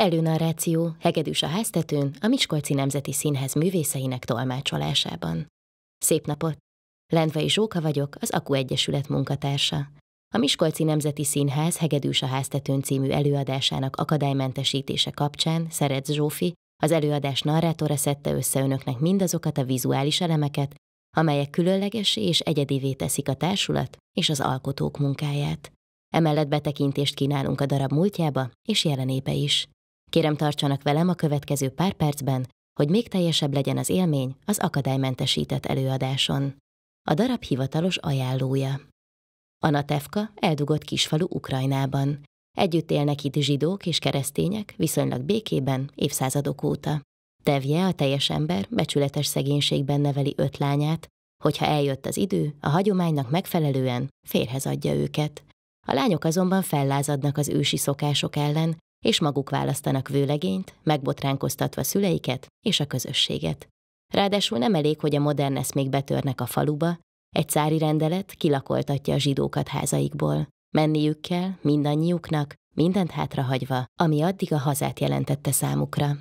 Előnarráció Hegedűs a háztetőn a Miskolci Nemzeti Színház művészeinek tolmácsolásában. Szép napot! Lendvai Zsóka vagyok, az Aku Egyesület munkatársa. A Miskolci Nemzeti Színház Hegedűs a háztetőn című előadásának akadálymentesítése kapcsán Szeretz Zsófi, az előadás narrátora szedte össze önöknek mindazokat a vizuális elemeket, amelyek különlegesé és egyedivé teszik a társulat és az alkotók munkáját. Emellett betekintést kínálunk a darab múltjába és jelenébe is. Kérem tartsanak velem a következő pár percben, hogy még teljesebb legyen az élmény az akadálymentesített előadáson. A darab hivatalos ajánlója. Anna Tevka eldugott kisfalu Ukrajnában. Együtt élnek itt zsidók és keresztények viszonylag békében évszázadok óta. Tevje, a teljes ember becsületes szegénységben neveli öt lányát, hogyha eljött az idő, a hagyománynak megfelelően férhez adja őket. A lányok azonban fellázadnak az ősi szokások ellen, és maguk választanak vőlegényt, megbotránkoztatva szüleiket és a közösséget. Ráadásul nem elég, hogy a modernesz még betörnek a faluba, egy szári rendelet kilakoltatja a zsidókat házaikból. Menniük kell, mindannyiuknak, mindent hátrahagyva, ami addig a hazát jelentette számukra.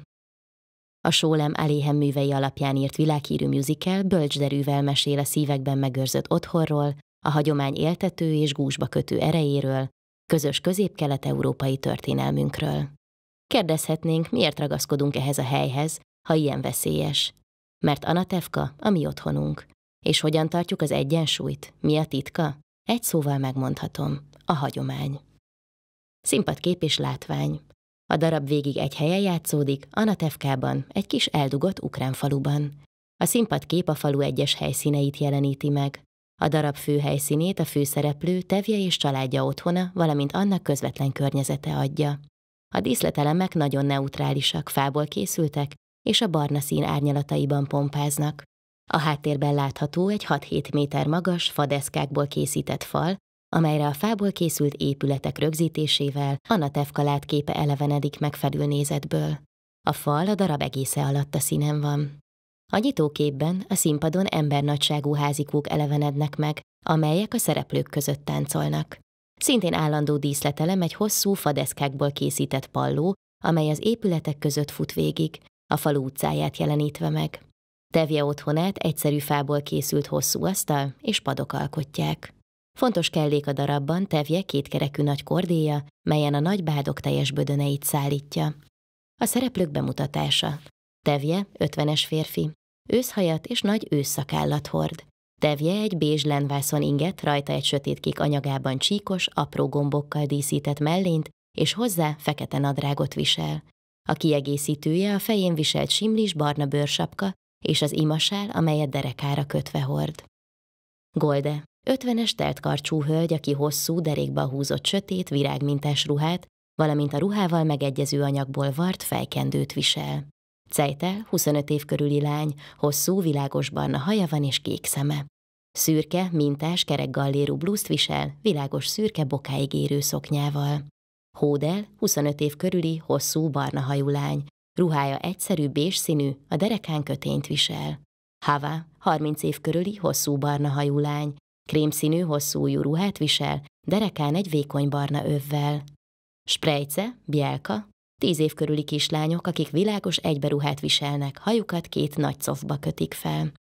A Sólem Aléhem művei alapján írt világhírű musical bölcsderűvel mesél a szívekben megőrzött otthonról, a hagyomány éltető és gúzsba kötő erejéről, közös közép-kelet-európai történelmünkről. Kérdezhetnénk, miért ragaszkodunk ehhez a helyhez, ha ilyen veszélyes. Mert Anatevka a mi otthonunk. És hogyan tartjuk az egyensúlyt? Mi a titka? Egy szóval megmondhatom. A hagyomány. Színpadkép és látvány. A darab végig egy helyen játszódik, Anatevkában, egy kis eldugott ukrán faluban. A színpadkép a falu egyes helyszíneit jeleníti meg. A darab főhelyszínét a főszereplő, tevje és családja otthona, valamint annak közvetlen környezete adja. A díszletelemek nagyon neutrálisak, fából készültek, és a barna szín árnyalataiban pompáznak. A háttérben látható egy 6-7 méter magas, fadeszkákból készített fal, amelyre a fából készült épületek rögzítésével Anna Tevka látképe elevenedik megfelül nézetből. A fal a darab egésze alatt a színen van. A nyitóképben a színpadon embernagyságú házikók elevenednek meg, amelyek a szereplők között táncolnak. Szintén állandó díszletelem egy hosszú fadeszkákból készített palló, amely az épületek között fut végig, a falu utcáját jelenítve meg. Tevje otthonát egyszerű fából készült hosszú asztal és padok alkotják. Fontos kellék a darabban tevje kétkerekű nagy kordéja, melyen a nagy bádok teljes bödöneit szállítja. A szereplők bemutatása. Tevje, ötvenes férfi. Őszhajat és nagy ősszakállat hord. Tevje egy bézs lenvászon inget, rajta egy sötét kék anyagában csíkos, apró gombokkal díszített mellényt, és hozzá fekete nadrágot visel. A kiegészítője a fején viselt simlis barna bőrsapka és az imasál, amelyet derekára kötve hord. Golde, ötvenes karcsú hölgy, aki hosszú, derékba húzott sötét, virágmintás ruhát, valamint a ruhával megegyező anyagból vart fejkendőt visel. Cejte, 25 év körüli lány, hosszú, világos barna haja van és kék szeme. Szürke, mintás, kerek gallérú blúzt visel, világos szürke, bokáig érő szoknyával. Hódel, 25 év körüli, hosszú, barna hajú lány. Ruhája egyszerű, bés színű, a derekán kötényt visel. Hava, 30 év körüli, hosszú, barna hajú lány. Krémszínű, hosszú újú ruhát visel, derekán egy vékony barna övvel. Sprejce, Bielka, Tíz év körüli kislányok, akik világos egyberuhát viselnek, hajukat két nagy cofba kötik fel.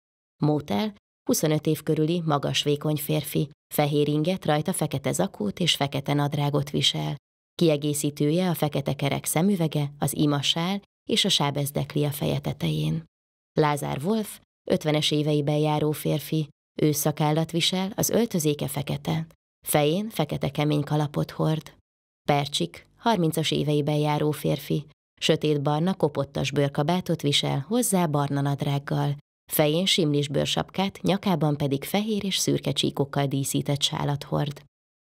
Mótel, 25 év körüli, magas, vékony férfi, fehér inget, rajta fekete zakót és fekete nadrágot visel. Kiegészítője a fekete kerek szemüvege, az imasál és a sábezdekli a feje tetején. Lázár Wolf, 50-es éveiben járó férfi, ő szakállat visel, az öltözéke fekete. Fején fekete kemény kalapot hord. Percsik, harmincas éveiben járó férfi. Sötét barna kopottas bőrkabátot visel, hozzá barna nadrággal. Fején simlis bőrsapkát, nyakában pedig fehér és szürke csíkokkal díszített sálat hord.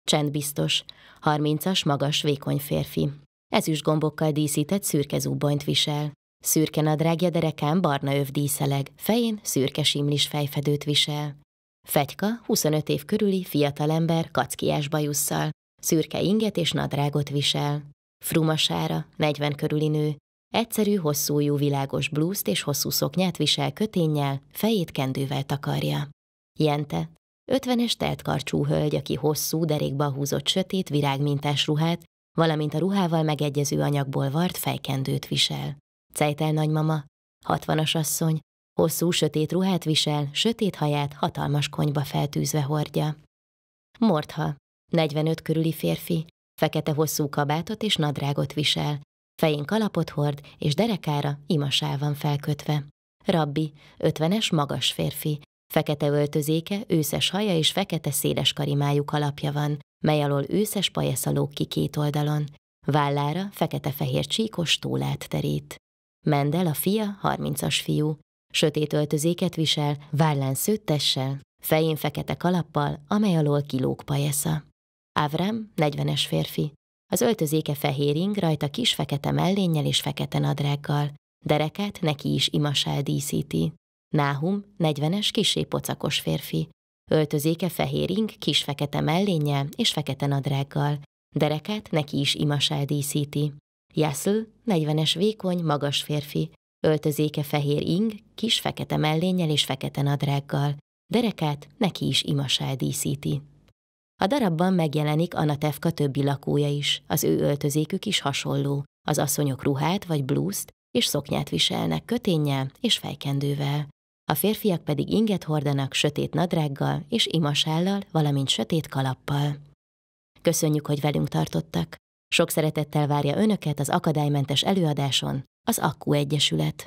Csend biztos, harmincas magas, vékony férfi. Ezüst gombokkal díszített szürke zubbonyt visel. Szürke nadrágja derekán barna öv díszeleg, fején szürke simlis fejfedőt visel. Fegyka, 25 év körüli fiatalember kackiás bajusszal, Szürke inget és nadrágot visel. Frumasára, 40 körüli nő. Egyszerű, hosszújú, világos blúzt és hosszú szoknyát visel köténnyel, fejét kendővel takarja. Jente, ötvenes teltkarcsú hölgy, aki hosszú, derékba húzott sötét, virágmintás ruhát, valamint a ruhával megegyező anyagból vart fejkendőt visel. Cejtel nagymama, hatvanas asszony, hosszú, sötét ruhát visel, sötét haját hatalmas konyba feltűzve hordja. Mortha, 45 körüli férfi, fekete hosszú kabátot és nadrágot visel, fején kalapot hord és derekára imasá van felkötve. Rabbi, 50-es magas férfi, fekete öltözéke, őszes haja és fekete széles karimájú kalapja van, mely alól őszes pajeszalók ki két oldalon. Vállára fekete-fehér csíkos tólát terít. Mendel a fia, harmincas fiú. Sötét öltözéket visel, vállán szőttessel, fején fekete kalappal, amely alól kilóg pajesza. Avram, 40-es férfi. Az öltözéke fehér ing, rajta kis fekete mellénnyel és fekete nadrággal. dereket neki is imasál díszíti. Náhum, 40-es kisé pocakos férfi. Öltözéke fehér ing, kis fekete mellénnyel és fekete nadrággal. dereket neki is imasál díszíti. Jászl, 40-es vékony, magas férfi. Öltözéke fehér ing, kis fekete mellénnyel és fekete nadrággal. dereket neki is imasál díszíti. A darabban megjelenik Anatevka többi lakója is, az ő öltözékük is hasonló. Az asszonyok ruhát vagy blúzt és szoknyát viselnek köténnyel és fejkendővel. A férfiak pedig inget hordanak sötét nadrággal és imasállal, valamint sötét kalappal. Köszönjük, hogy velünk tartottak. Sok szeretettel várja Önöket az akadálymentes előadáson az Akku Egyesület.